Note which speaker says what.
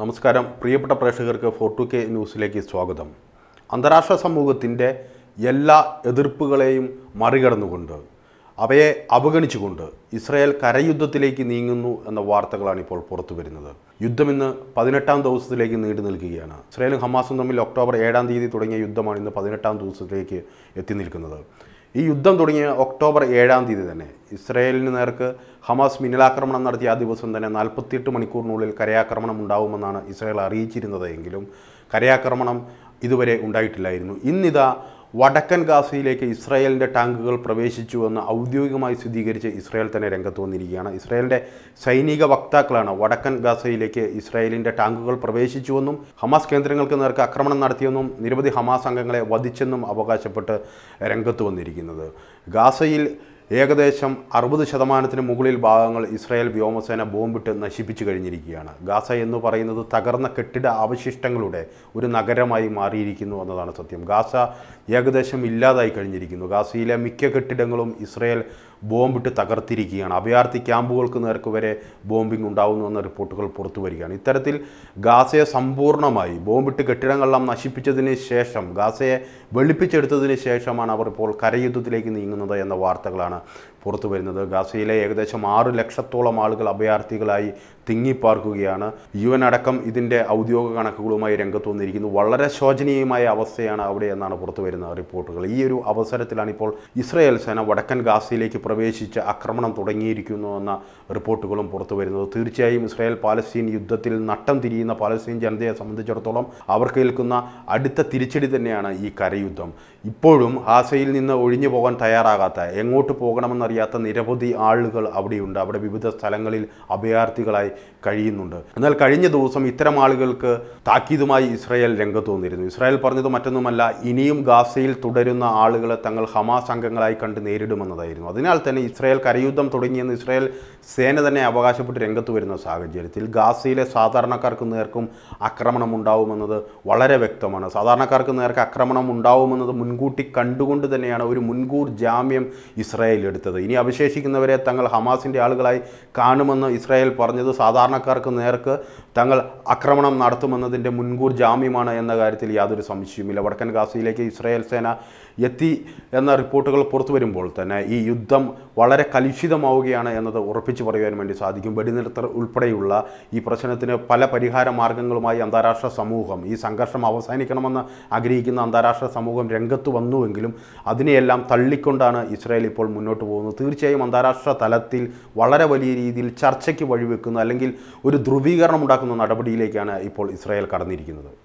Speaker 1: നമസ്കാരം പ്രിയപ്പെട്ട പ്രേക്ഷകർക്ക് ഫോർ ടു കെ ന്യൂസിലേക്ക് സ്വാഗതം അന്താരാഷ്ട്ര സമൂഹത്തിൻ്റെ എല്ലാ എതിർപ്പുകളെയും മറികടന്നുകൊണ്ട് അവയെ അവഗണിച്ചുകൊണ്ട് ഇസ്രായേൽ കരയുദ്ധത്തിലേക്ക് നീങ്ങുന്നു എന്ന വാർത്തകളാണ് ഇപ്പോൾ പുറത്തു വരുന്നത് യുദ്ധം ഇന്ന് പതിനെട്ടാം ദിവസത്തിലേക്ക് നീണ്ടു നിൽക്കുകയാണ് ഇസ്രായേലും ഹമാസും തമ്മിൽ ഒക്ടോബർ ഏഴാം തീയതി തുടങ്ങിയ യുദ്ധമാണ് ഇന്ന് പതിനെട്ടാം ദിവസത്തിലേക്ക് എത്തി നിൽക്കുന്നത് ഈ യുദ്ധം തുടങ്ങിയ ഒക്ടോബർ ഏഴാം തീയതി തന്നെ ഇസ്രയേലിന് നേർക്ക് ഹമാസ് മിന്നലാക്രമണം നടത്തിയ ആ ദിവസം തന്നെ നാൽപ്പത്തിയെട്ട് മണിക്കൂറിനുള്ളിൽ കരയാക്രമണം ഉണ്ടാവുമെന്നാണ് ഇസ്രയേൽ അറിയിച്ചിരുന്നത് എങ്കിലും കരയാക്രമണം ഇതുവരെ ഉണ്ടായിട്ടില്ലായിരുന്നു ഇന്നിതാ വടക്കൻ ഗാസയിലേക്ക് ഇസ്രായേലിൻ്റെ ടാങ്കുകൾ പ്രവേശിച്ചുവെന്ന് ഔദ്യോഗികമായി സ്ഥിരീകരിച്ച് ഇസ്രായേൽ തന്നെ രംഗത്ത് വന്നിരിക്കുകയാണ് ഇസ്രായേലിൻ്റെ സൈനിക വക്താക്കളാണ് വടക്കൻ ഗാസയിലേക്ക് ഇസ്രായേലിൻ്റെ ടാങ്കുകൾ പ്രവേശിച്ചുവെന്നും ഹമാസ് കേന്ദ്രങ്ങൾക്ക് നേർക്ക് ആക്രമണം നടത്തിയെന്നും നിരവധി ഹമാസ് അംഗങ്ങളെ വധിച്ചെന്നും അവകാശപ്പെട്ട് രംഗത്ത് വന്നിരിക്കുന്നത് ഗാസയിൽ ഏകദേശം അറുപത് ശതമാനത്തിന് മുകളിൽ ഭാഗങ്ങൾ ഇസ്രായേൽ വ്യോമസേന ബോംബിട്ട് നശിപ്പിച്ചു കഴിഞ്ഞിരിക്കുകയാണ് ഗാസ എന്ന് പറയുന്നത് തകർന്ന കെട്ടിട അവശിഷ്ടങ്ങളുടെ ഒരു നഗരമായി മാറിയിരിക്കുന്നു എന്നതാണ് സത്യം ഗാസ ഏകദേശം ഇല്ലാതായി കഴിഞ്ഞിരിക്കുന്നു ഗാസയിലെ മിക്ക കെട്ടിടങ്ങളും ഇസ്രായേൽ ബോംബിട്ട് തകർത്തിരിക്കുകയാണ് അഭയാർത്ഥി ക്യാമ്പുകൾക്ക് നേർക്ക് വരെ ബോംബിംഗ് എന്ന റിപ്പോർട്ടുകൾ പുറത്തു വരികയാണ് ഇത്തരത്തിൽ ഗാസയെ സമ്പൂർണ്ണമായി ബോംബിട്ട് കെട്ടിടങ്ങളെല്ലാം നശിപ്പിച്ചതിന് ശേഷം ഗാസയെ വെളുപ്പിച്ചെടുത്തതിന് ശേഷമാണ് അവർ ഇപ്പോൾ കരയുദ്ധത്തിലേക്ക് നീങ്ങുന്നത് എന്ന വാർത്തകളാണ് പുറത്തു വരുന്നത് ഗാസയിലെ ഏകദേശം ആറ് ലക്ഷത്തോളം ആളുകൾ അഭയാർത്ഥികളായി തിങ്ങിപ്പാർക്കുകയാണ് യു എൻ അടക്കം ഇതിൻ്റെ ഔദ്യോഗിക കണക്കുകളുമായി രംഗത്ത് വന്നിരിക്കുന്നു വളരെ ശോചനീയമായ അവസ്ഥയാണ് അവിടെ എന്നാണ് പുറത്തു വരുന്ന റിപ്പോർട്ടുകൾ ഈ ഒരു അവസരത്തിലാണ് ഇപ്പോൾ ഇസ്രായേൽ സേന വടക്കൻ ഗാസയിലേക്ക് പ്രവേശിച്ച് ആക്രമണം തുടങ്ങിയിരിക്കുന്നു എന്ന റിപ്പോർട്ടുകളും പുറത്തു വരുന്നത് തീർച്ചയായും ഇസ്രായേൽ പാലസ്തീൻ യുദ്ധത്തിൽ നട്ടം തിരിയുന്ന പാലസ്തീൻ ജനതയെ സംബന്ധിച്ചിടത്തോളം അവർക്ക് ഏൽക്കുന്ന അടുത്ത തിരിച്ചടി തന്നെയാണ് ഈ കരയുദ്ധം ഇപ്പോഴും ഹാസയിൽ നിന്ന് ഒഴിഞ്ഞു പോകാൻ തയ്യാറാകാത്ത എങ്ങോട്ട് പോകണമെന്നറിയാത്ത നിരവധി ആളുകൾ അവിടെയുണ്ട് അവിടെ വിവിധ സ്ഥലങ്ങളിൽ അഭയാർത്ഥികളായി കഴിയുന്നുണ്ട് എന്നാൽ കഴിഞ്ഞ ദിവസം ഇത്തരം ആളുകൾക്ക് താക്കീതുമായി ഇസ്രായേൽ രംഗത്ത് വന്നിരുന്നു ഇസ്രായേൽ പറഞ്ഞത് മറ്റൊന്നുമല്ല ഇനിയും ഗാസയിൽ തുടരുന്ന ആളുകളെ തങ്ങൾ ഹമാസ് അംഗങ്ങളായി കണ്ട് നേരിടുമെന്നതായിരുന്നു അതിനാൽ തന്നെ ഇസ്രായേൽ കരയുദ്ധം തുടങ്ങിയെന്ന് ഇസ്രായേൽ സേന തന്നെ അവകാശപ്പെട്ട് രംഗത്ത് വരുന്ന സാഹചര്യത്തിൽ ഗാസയിലെ സാധാരണക്കാർക്ക് നേർക്കും ആക്രമണം ഉണ്ടാവുമെന്നത് വളരെ വ്യക്തമാണ് സാധാരണക്കാർക്ക് നേർക്ക് ആക്രമണം ഉണ്ടാവുമെന്നത് മുൻകൂട്ടി കണ്ടുകൊണ്ട് തന്നെയാണ് ഒരു മുൻകൂർ ജാമ്യം ഇസ്രായേൽ എടുത്തത് ഇനി അവശേഷിക്കുന്നവരെ തങ്ങൾ ഹമാസിൻ്റെ ആളുകളായി കാണുമെന്ന് ഇസ്രായേൽ പറഞ്ഞത് സാധാരണക്കാർക്ക് നേർക്ക് തങ്ങൾ ആക്രമണം നടത്തുമെന്നതിൻ്റെ മുൻകൂർ ജാമ്യമാണ് എന്ന കാര്യത്തിൽ യാതൊരു സംശയവുമില്ല വടക്കൻ ഗാസയിലേക്ക് ഇസ്രായേൽ സേന എത്തി എന്ന റിപ്പോർട്ടുകൾ പുറത്തു വരുമ്പോൾ തന്നെ ഈ യുദ്ധം ബന്ധം വളരെ കലുഷിതമാവുകയാണ് എന്നത് ഉറപ്പിച്ചു പറയുവാൻ വേണ്ടി സാധിക്കും വെടിനിർത്തൽ ഉൾപ്പെടെയുള്ള ഈ പ്രശ്നത്തിന് പല പരിഹാര മാർഗങ്ങളുമായി അന്താരാഷ്ട്ര സമൂഹം ഈ സംഘർഷം അവസാനിക്കണമെന്ന് ആഗ്രഹിക്കുന്ന അന്താരാഷ്ട്ര സമൂഹം രംഗത്ത് വന്നുവെങ്കിലും അതിനെയെല്ലാം തള്ളിക്കൊണ്ടാണ് ഇസ്രായേൽ ഇപ്പോൾ മുന്നോട്ട് പോകുന്നത് തീർച്ചയായും അന്താരാഷ്ട്ര തലത്തിൽ വളരെ വലിയ രീതിയിൽ ചർച്ചയ്ക്ക് വഴിവെക്കുന്ന അല്ലെങ്കിൽ ഒരു ധ്രുവീകരണം ഉണ്ടാക്കുന്ന നടപടിയിലേക്കാണ് ഇപ്പോൾ ഇസ്രായേൽ കടന്നിരിക്കുന്നത്